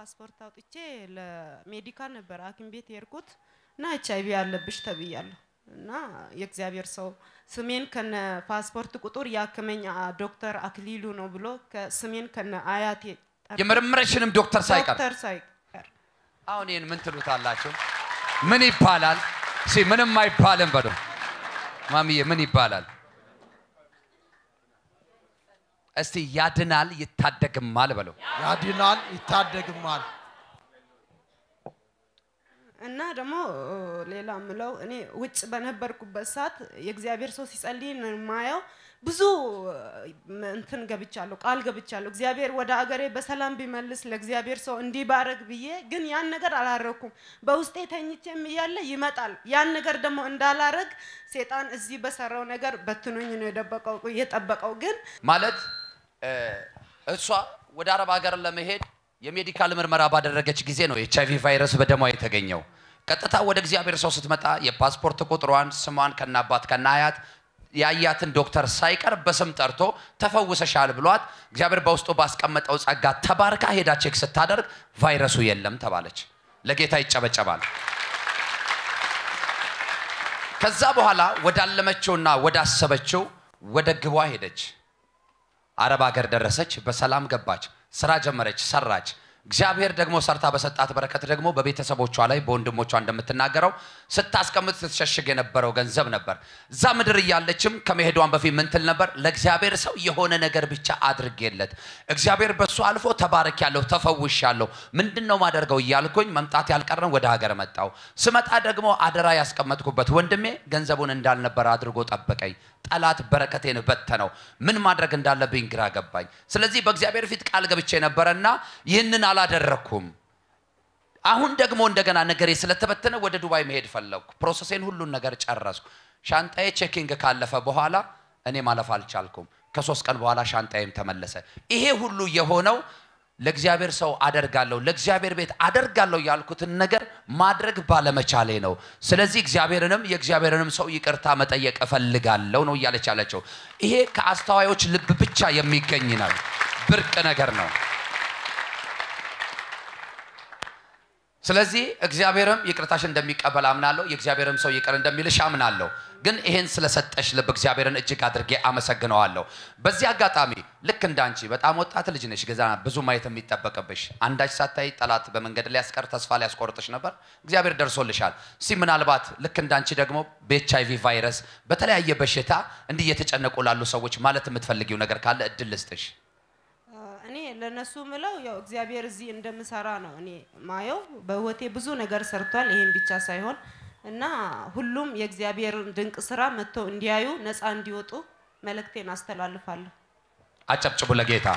ፓስፖርት አውጥቼ ለሜዲካል ነበር ሐኪም ቤት የሄድኩት እና ኤች አይቪ ያለብሽ ተብያለሁ እና የእግዚአብሔር ሰው ስሜን ከነ ፓስፖርት ቁጥር ያክመኝ ዶክተር አክሊሉ ነው ብሎ ስሜን ከነ አያቴ የመረመረሽንም ዶክተር ሳይቀር ሳይቀር አሁን ይህን ምን ትሉታላችሁ? ምን ይባላል? ምንም አይባልም በሉ ማሚዬ፣ ምን ይባላል? እስቲ ያድናል ይታደግማል በለው። ያድናል ይታደግማል። እና ደግሞ ሌላ ምለው እኔ ውጭ በነበርኩበት ሰዓት የእግዚአብሔር ሰው ሲጸልይን ማየው ብዙ እንትን ገብቻለሁ፣ ቃል ገብቻለሁ። እግዚአብሔር ወደ አገሬ በሰላም ቢመልስ ለእግዚአብሔር ሰው እንዲባረግ ብዬ ግን ያን ነገር አላረግኩም። በውስጤ ተኝቼም እያለ ይመጣል። ያን ነገር ደግሞ እንዳላረግ ሴጣን እዚህ በሰራው ነገር በትኖኝ ነው የደበቀው የጠበቀው ግን ማለት እሷ ወደ አረብ ሀገር ለመሄድ የሜዲካል ምርመራ ባደረገች ጊዜ ነው ኤች አይቪ ቫይረስ በደሟ የተገኘው። ቀጥታ ወደ እግዚአብሔር ሰው ስትመጣ የፓስፖርት ቁጥሯን፣ ስሟን ከናባት ከናያት ያያትን ዶክተር ሳይቀር በስም ጠርቶ ተፈውሰሻል ብሏት እግዚአብሔር በውስጡ ባስቀመጠው ጸጋ ተባርካ ሄዳ ቼክ ስታደርግ ቫይረሱ የለም ተባለች። ለጌታ ይጨበጨባል። ከዛ በኋላ ወዳለመችውና ወዳሰበችው ወደ ግቧ ሄደች። አረብ ሀገር ደረሰች፣ በሰላም ገባች፣ ስራ ጀመረች፣ ሰራች። እግዚአብሔር ደግሞ ሰርታ በሰጣት በረከት ደግሞ በቤተሰቦቿ ላይ በወንድሞቿ እንደምትናገረው ስታስቀምጥ ስትሸሽግ የነበረው ገንዘብ ነበር። እዛ ምድር እያለችም ከመሄዷን በፊት ምንትል ነበር? ለእግዚአብሔር ሰው የሆነ ነገር ብቻ አድርጌለት እግዚአብሔር በሱ አልፎ ተባረክ ያለሁ ተፈውሽ ያለሁ ምንድን ነው ማደርገው እያልኩኝ መምጣት ያልቀረን ወደ ሀገር መጣው። ስመጣ ደግሞ አደራ ያስቀመጥኩበት ወንድሜ ገንዘቡን እንዳልነበር አድርጎ ጠበቀኝ። ጠላት በረከቴን በተነው። ምን ማድረግ እንዳለብኝ ግራ ገባኝ። ስለዚህ በእግዚአብሔር ፊት ቃል ገብቼ ነበረና ይህንን አላደረግኩም። አሁን ደግሞ እንደገና ነገሬ ስለተበተነ ወደ ዱባይ መሄድ ፈለግኩ። ፕሮሰሴን ሁሉን ነገር ጨረስኩ። ሻንጣዬ ቼኪንግ ካለፈ በኋላ እኔ ማለፍ አልቻልኩም። ከሶስት ቀን በኋላ ሻንጣዬም ተመለሰ። ይሄ ሁሉ የሆነው ለእግዚአብሔር ሰው አደርጋለሁ፣ ለእግዚአብሔር ቤት አደርጋለሁ ያልኩትን ነገር ማድረግ ባለመቻሌ ነው። ስለዚህ እግዚአብሔርንም የእግዚአብሔርንም ሰው ይቅርታ መጠየቅ እፈልጋለሁ ነው እያለች ያለችው። ይሄ ከአስተዋዮች ልብ ብቻ የሚገኝ ነው፣ ብርቅ ነገር ነው። ስለዚህ እግዚአብሔርም ይቅርታሽ እንደሚቀበል አምናለሁ። የእግዚአብሔርም ሰው ይቅር እንደሚልሽ አምናለሁ። ግን ይሄን ስለሰጠሽ ልብ እግዚአብሔርን እጅግ አድርጌ አመሰግነዋለሁ። በዚህ አጋጣሚ ልክ እንዳንቺ በጣም ወጣት ልጅ ነሽ፣ ገና ብዙ ማየት የሚጠበቅብሽ አንዳች ሳታይ ጠላት በመንገድ ሊያስቀር ተስፋ ሊያስቆርጥሽ ነበር። እግዚአብሔር ደርሶልሻል። እስቲ ምናልባት ልክ እንዳንቺ ደግሞ በኤች አይቪ ቫይረስ፣ በተለያየ በሽታ እንዲህ እየተጨነቁ ላሉ ሰዎች ማለት የምትፈልጊው ነገር ካለ እድል ልስጥሽ። ለነሱ ምለው ያው እግዚአብሔር እዚህ እንደምሰራ ነው እኔ ማየው። በህይወቴ ብዙ ነገር ሰርቷል፣ ይሄን ብቻ ሳይሆን እና ሁሉም የእግዚአብሔርን ድንቅ ስራ መጥተው እንዲያዩ ነፃ እንዲወጡ መልእክቴን አስተላልፋለሁ። አጨብጭቡ ለጌታ።